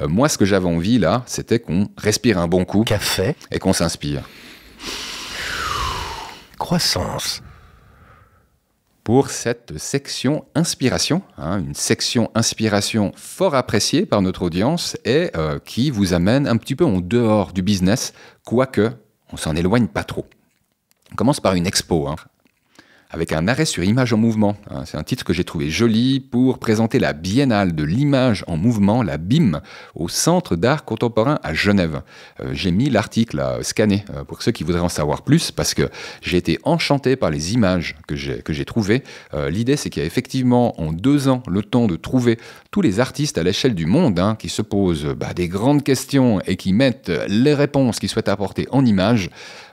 Euh, moi, ce que j'avais envie là, c'était qu'on respire un bon coup. Café. Et qu'on s'inspire. Croissance. Pour cette section inspiration, hein, une section inspiration fort appréciée par notre audience et euh, qui vous amène un petit peu en dehors du business, quoique on s'en éloigne pas trop. On commence par une expo. Hein avec un arrêt sur image en mouvement. Hein, c'est un titre que j'ai trouvé joli pour présenter la biennale de l'image en mouvement, la BIM, au Centre d'art contemporain à Genève. Euh, j'ai mis l'article à scanner euh, pour ceux qui voudraient en savoir plus, parce que j'ai été enchanté par les images que j'ai trouvées. Euh, l'idée, c'est qu'il y a effectivement en deux ans le temps de trouver tous les artistes à l'échelle du monde hein, qui se posent bah, des grandes questions et qui mettent les réponses qu'ils souhaitent apporter en images.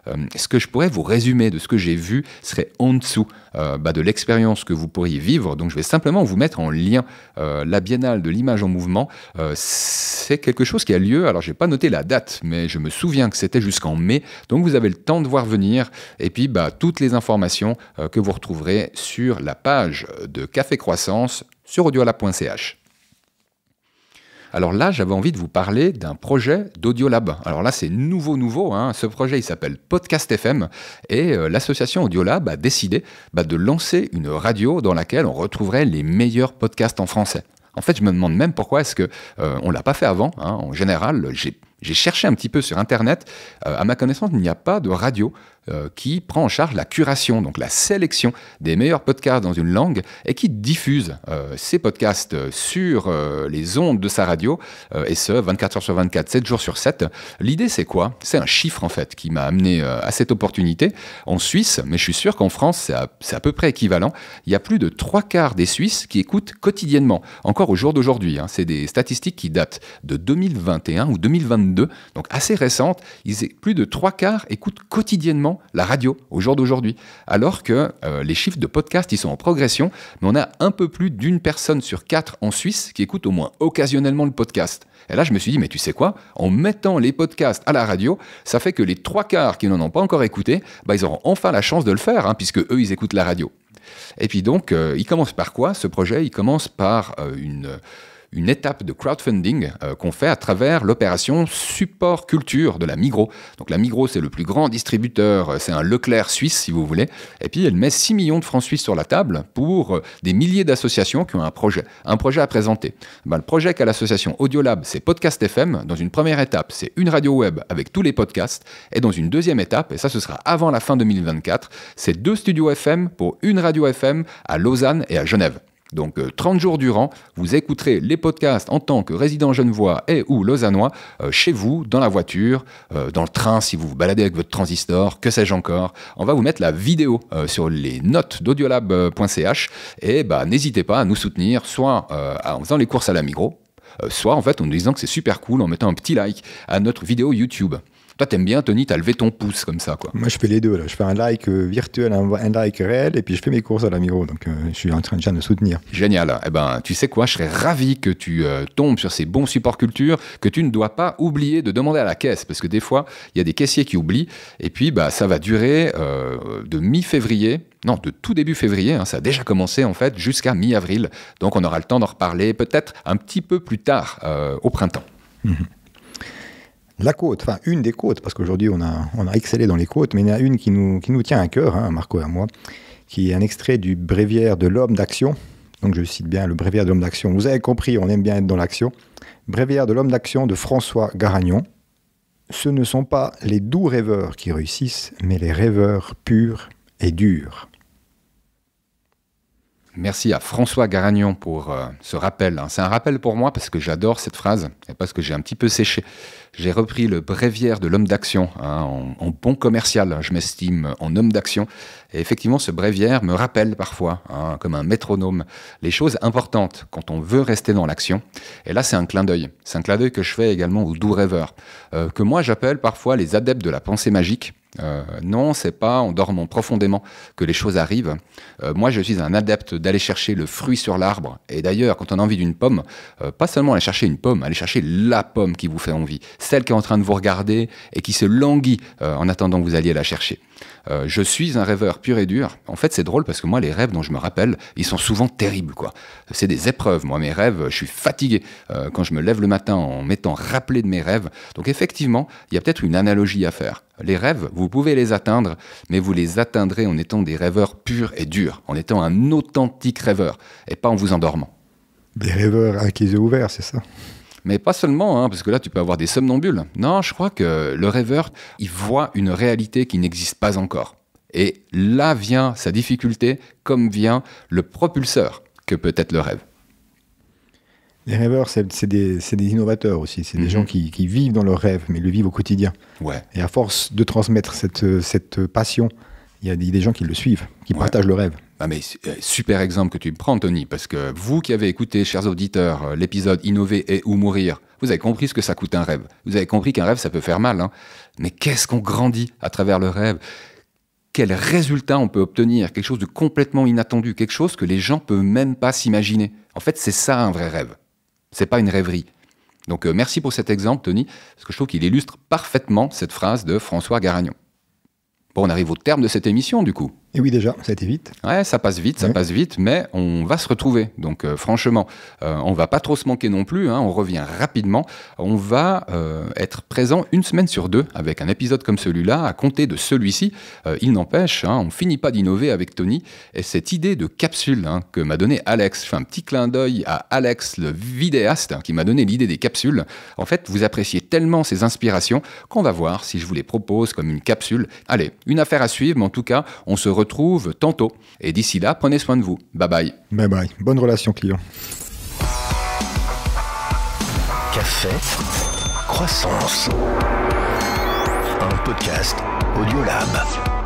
Euh, ce que je pourrais vous résumer de ce que j'ai vu serait en dessous euh, bah, de l'expérience que vous pourriez vivre. Donc je vais simplement vous mettre en lien euh, la biennale de l'image en mouvement. c'est quelque chose qui a lieu, alors j'ai pas noté la date, mais je me souviens que c'était jusqu'en mai. Donc vous avez le temps de voir venir. Et puis bah, toutes les informations que vous retrouverez sur la page de Café Croissance sur audioala.ch. Alors là, j'avais envie de vous parler d'un projet d'Audiolab. Alors là, c'est nouveau, nouveau. Hein. Ce projet, il s'appelle Podcast FM et euh, l'association Audiolab a décidé bah, de lancer une radio dans laquelle on retrouverait les meilleurs podcasts en français. En fait, je me demande même pourquoi est-ce que euh, on l'a pas fait avant. Hein. En général, j'ai cherché un petit peu sur Internet. Euh, à ma connaissance, il n'y a pas de radio euh, qui prend en charge la curation, donc la sélection des meilleurs podcasts dans une langue et qui diffuse euh, ses ces podcasts euh, sur les ondes de sa radio, et ce, 24 heures sur 24, 7 jours sur 7. L'idée, c'est quoi C'est un chiffre, en fait, qui m'a amené à cette opportunité en Suisse, mais je suis sûr qu'en France, c'est à, peu près équivalent. Il y a plus de trois quarts des Suisses qui écoutent quotidiennement, encore au jour d'aujourd'hui. Hein. C'est des statistiques qui datent de 2021 ou 2022, donc assez récentes. Ils, plus de trois quarts écoutent quotidiennement la radio au jour d'aujourd'hui. Alors que euh, les chiffres de podcast, ils sont en progression, mais on a un peu plus d'une personne sur quatre en Suisse qui écoute au moins occasionnellement le podcast. Et là, je me suis dit, mais tu sais quoi En mettant les podcasts à la radio, ça fait que les trois quarts qui n'en ont pas encore écouté, bah, ils auront enfin la chance de le faire, hein, puisque eux, ils écoutent la radio. Et puis donc, euh, il commence par quoi ce projet Il commence par euh, une une étape de crowdfunding euh, qu'on fait à travers l'opération Support Culture de la Migros. Donc la Migros, c'est le plus grand distributeur, euh, c'est un Leclerc suisse si vous voulez. Et puis elle met 6 millions de francs suisses sur la table pour euh, des milliers d'associations qui ont un projet, un projet à présenter. Ben, le projet qu'a l'association Audiolab, c'est Podcast FM. Dans une première étape, c'est une radio web avec tous les podcasts. Et dans une deuxième étape, et ça ce sera avant la fin 2024, c'est deux studios FM pour une radio FM à Lausanne et à Genève. Donc 30 euh, jours durant, vous écouterez les podcasts en tant que résident genevois et ou lausannois euh, chez vous, dans la voiture, euh, dans le train si vous vous baladez avec votre transistor, que sais-je encore. On va vous mettre la vidéo sur les notes d'audiolab.ch et bah, n'hésitez pas à nous soutenir soit en faisant les courses à la Migros, soit en fait en nous disant que c'est super cool en mettant un petit like à notre vidéo YouTube. Toi, t'aimes bien, Tony, t'as levé ton pouce comme ça, quoi. Moi, je fais les deux. Là. Je fais un like euh, virtuel, un, like réel, et puis je fais mes courses à l'amiro. Donc, euh, je suis en train de de soutenir. Génial. Eh ben, tu sais quoi, je serais ravi que tu euh, tombes sur ces bons supports culture, que tu ne dois pas oublier de demander à la caisse, parce que des fois, il y a des caissiers qui oublient, et puis, bah, ça va durer de mi-février non, de tout début février, hein. ça a déjà commencé en fait, jusqu'à mi-avril. Donc on aura le temps d'en reparler peut-être un petit peu plus tard au printemps. Mhm la côte, enfin une des côtes, parce qu'aujourd'hui on a, on a excellé dans les côtes, mais il y en a une qui nous, tient à cœur, hein, Marco et à moi, qui est un extrait du bréviaire de l'homme d'action. Donc je cite bien le bréviaire de l'homme d'action. Vous avez compris, on aime bien être dans l'action. Bréviaire de l'homme d'action de François Garagnon. Ce ne sont pas les doux rêveurs qui réussissent, mais les rêveurs purs et durs. Merci à François Garagnon pour euh, ce rappel. Hein, c'est un rappel pour moi parce que j'adore cette phrase et parce que j'ai un petit peu séché. J'ai repris le bréviaire de l'homme d'action hein, en, bon commercial, hein, je m'estime en homme d'action. Et effectivement, ce bréviaire me rappelle parfois, comme un métronome, les choses importantes quand on veut rester dans l'action. Et là, c'est un clin d'œil. C'est un clin d'œil que je fais également aux doux rêveurs, euh, que moi j'appelle parfois les adeptes de la pensée magique euh, non, c'est pas en dormant profondément que les choses arrivent. Euh, moi, je suis un adepte d'aller chercher le fruit sur l'arbre. Et d'ailleurs, quand on a envie d'une pomme, euh, pas seulement aller chercher une pomme, aller chercher la pomme qui vous fait envie, celle qui est en train de vous regarder et qui se languit en attendant que vous alliez la chercher. Euh, je suis un rêveur pur et dur. En fait, c'est drôle parce que moi, les rêves dont je me rappelle, ils sont souvent terribles, quoi. C'est des épreuves. Moi, mes rêves, je suis fatigué euh, quand je me lève le matin en m'étant rappelé de mes rêves. Donc, effectivement, il y a peut-être une analogie à faire. Les rêves, vous pouvez les atteindre, mais vous les atteindrez en étant des rêveurs purs et durs, en étant un authentique rêveur, et pas en vous endormant. Des rêveurs à qui yeux ouverts, c'est ça mais pas seulement, hein, parce que là, tu peux avoir des somnambules. Non, je crois que le rêveur, il voit une réalité qui n'existe pas encore. Et là vient sa difficulté, comme vient le propulseur que peut être le rêve. Les rêveurs, c'est des, innovateurs aussi. C'est des mhm. gens qui, vivent dans leur rêve, mais le vivent au quotidien. Ouais. Et à force de transmettre cette, passion, il y a des, gens qui le suivent, qui partagent le rêve. Ah mais euh, super exemple que tu me prends, Tony, parce que vous qui avez écouté, chers auditeurs, euh, l'épisode Innover et ou mourir, vous avez compris ce que ça coûte un rêve. Vous avez compris qu'un rêve, ça peut faire mal. Hein. Mais qu'est-ce qu'on grandit à travers le rêve Quel résultat on peut obtenir Quelque chose de complètement inattendu, quelque chose que les gens ne peuvent même pas s'imaginer. En fait, c'est ça un vrai rêve. C'est pas une rêverie. Donc euh, merci pour cet exemple, Tony, parce que je trouve qu'il illustre parfaitement cette phrase de François Garagnon. Bon, on arrive au terme de cette émission, du coup. Et oui, déjà, ça a été vite. Ouais, ça passe vite, ça passe vite, mais on va se retrouver. Donc, euh, franchement, euh, on va pas trop se manquer non plus. Hein, on revient rapidement. On va euh, être présent une semaine sur deux avec un épisode comme celui-là, à compter de celui-ci. il n'empêche, hein, on finit pas d'innover avec Tony. Et cette idée de capsule hein, que m'a donné Alex, je fais un petit clin d'œil à Alex, le vidéaste, qui m'a donné l'idée des capsules. En fait, vous appréciez tellement ces inspirations qu'on va voir si je vous les propose comme une capsule. Allez, une affaire à suivre, mais en tout cas, on se retrouve tantôt. Et d'ici là, prenez soin de vous. Bye bye. Bye bye. Bonne relation client. Café, croissance. Un podcast Audiolab.